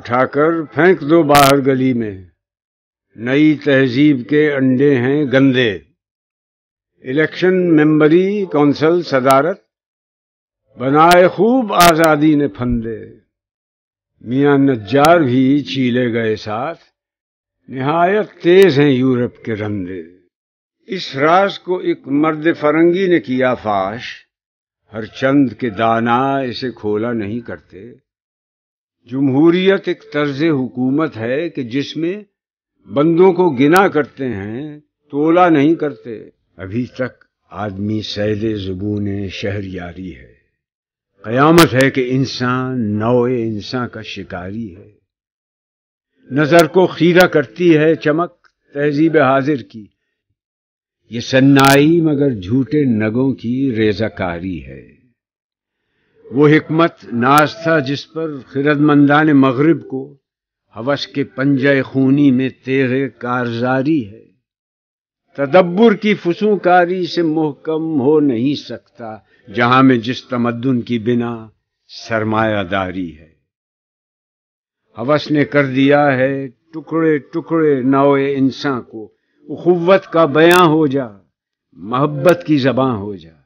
उठाकर फेंक दो बाहर गली में नई तहजीब के अंडे हैं गंदे इलेक्शन मेंबरी कौंसल सदारत बनाए खूब आजादी ने फंदे मियां नज्जार भी चीले गए साथ नहायत तेज हैं यूरोप के रंदे इस राज को एक मर्द फरंगी ने किया फाश हर चंद के दाना इसे खोला नहीं करते जमहूरियत एक तर्ज हुकूमत है कि जिसमें बंदों को गिना करते हैं तोला नहीं करते अभी तक आदमी सैद जबून शहर यारी है कयामत है कि इंसान नोए इंसान का शिकारी है नजर को खीरा करती है चमक तहजीब हाजिर की ये सन्नाई मगर झूठे नगों की रेजाकारी है वो हिकमत नाज था जिस पर खिरदमंदान मगरब को हवस के पंजय खूनी में तेरे कारजारी है तदब्बर की फसूकारी से मोहकम हो नहीं सकता जहां में जिस तमदन की बिना सरमायादारी है हवस ने कर दिया है टुकड़े टुकड़े नावे इंसान को खुवत का बयां हो जा मोहब्बत की जबां हो जा